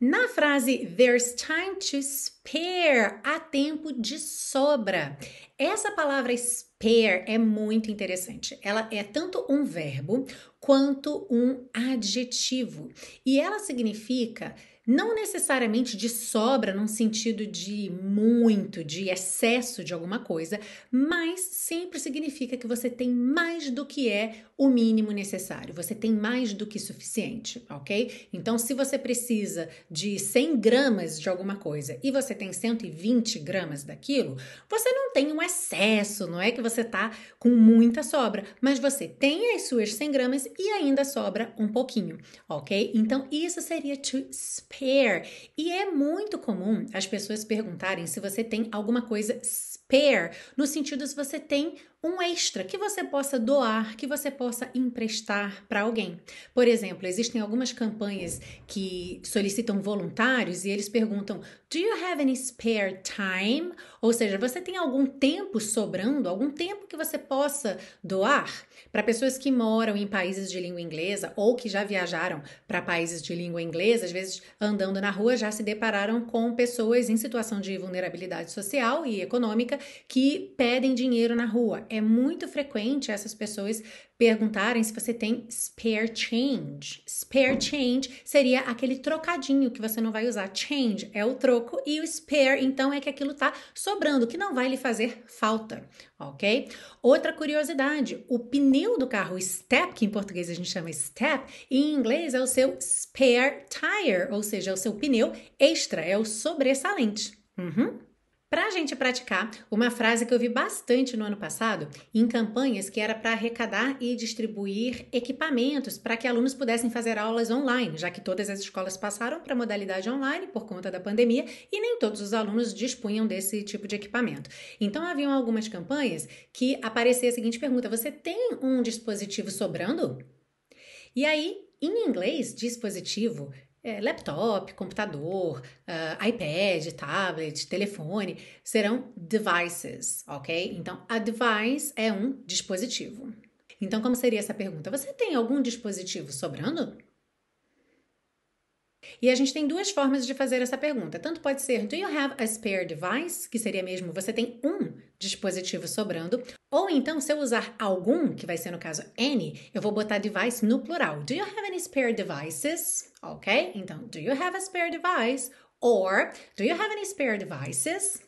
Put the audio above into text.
Na frase there's time to spare, há tempo de sobra. Essa palavra spare é muito interessante. Ela é tanto um verbo quanto um adjetivo e ela significa não necessariamente de sobra num sentido de muito, de excesso de alguma coisa, mas sempre significa que você tem mais do que é o mínimo necessário, você tem mais do que suficiente, ok? Então, se você precisa de 100 gramas de alguma coisa e você tem 120 gramas daquilo, você não tem um excesso, não é que você tá com muita sobra, mas você tem as suas 100 gramas e ainda sobra um pouquinho, ok? Então, isso seria to spare hair. E é muito comum as pessoas perguntarem se você tem alguma coisa spare, no sentido se você tem um extra que você possa doar, que você possa emprestar para alguém. Por exemplo, existem algumas campanhas que solicitam voluntários e eles perguntam: "Do you have any spare time?", ou seja, você tem algum tempo sobrando, algum tempo que você possa doar para pessoas que moram em países de língua inglesa ou que já viajaram para países de língua inglesa, às vezes andando na rua já se depararam com pessoas em situação de vulnerabilidade social e econômica que pedem dinheiro na rua. É muito frequente essas pessoas perguntarem se você tem spare change. Spare change seria aquele trocadinho que você não vai usar. Change é o troco e o spare, então, é que aquilo tá sobrando, que não vai lhe fazer falta, ok? Outra curiosidade: o pneu do carro step, que em português a gente chama step, em inglês é o seu spare tire, ou seja, é o seu pneu extra, é o sobressalente. Uhum. Para a gente praticar, uma frase que eu vi bastante no ano passado, em campanhas que era para arrecadar e distribuir equipamentos para que alunos pudessem fazer aulas online, já que todas as escolas passaram para a modalidade online por conta da pandemia e nem todos os alunos dispunham desse tipo de equipamento. Então, haviam algumas campanhas que aparecia a seguinte pergunta: Você tem um dispositivo sobrando? E aí, em inglês, dispositivo é, laptop, computador, uh, iPad, tablet, telefone, serão devices, ok? Então, a device é um dispositivo. Então, como seria essa pergunta? Você tem algum dispositivo sobrando? E a gente tem duas formas de fazer essa pergunta. Tanto pode ser: Do you have a spare device? Que seria mesmo: Você tem um dispositivo sobrando, ou então se eu usar algum, que vai ser no caso any, eu vou botar device no plural. Do you have any spare devices? Ok? Então, do you have a spare device? Or do you have any spare devices?